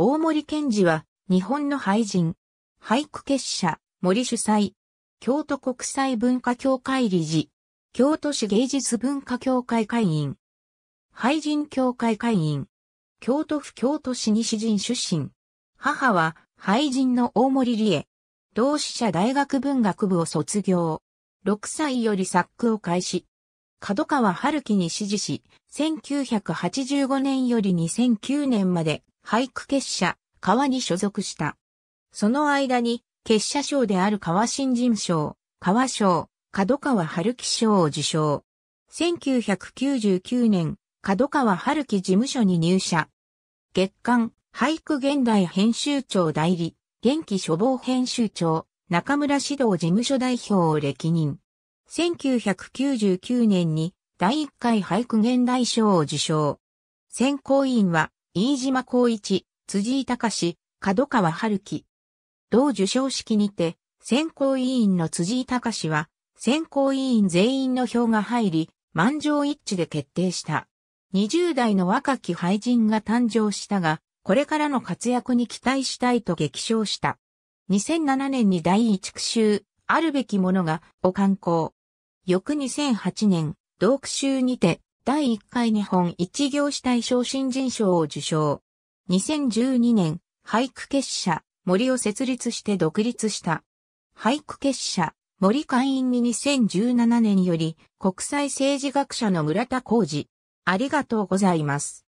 大森健二は、日本の俳人、俳句結社、森主催、京都国際文化協会理事、京都市芸術文化協会会員、俳人協会会員、京都府京都市西人出身、母は俳人の大森理恵、同志社大学文学部を卒業、6歳より作句を開始、角川春樹に支持し、1985年より2009年まで俳句結社、川に所属した。その間に、結社賞である川新人賞、川賞、角川春樹賞を受賞。1999年、角川春樹事務所に入社。月刊、俳句現代編集長代理、元気書房編集長、中村指導事務所代表を歴任。1999年に第1回俳句現代賞を受賞。選考委員は飯島孝一、辻井隆、角川春樹。同受賞式にて、選考委員の辻井隆は、選考委員全員の票が入り、満場一致で決定した。20代の若き俳人が誕生したが、これからの活躍に期待したいと激賞した。2007年に第一句集、あるべきものが、を刊行。翌2008年、同句集にて、第1回日本一行主体賞新人賞を受賞。2012年、俳句結社、森を設立して独立した。俳句結社、森会員に2017年より、国際政治学者の村田浩二。ありがとうございます。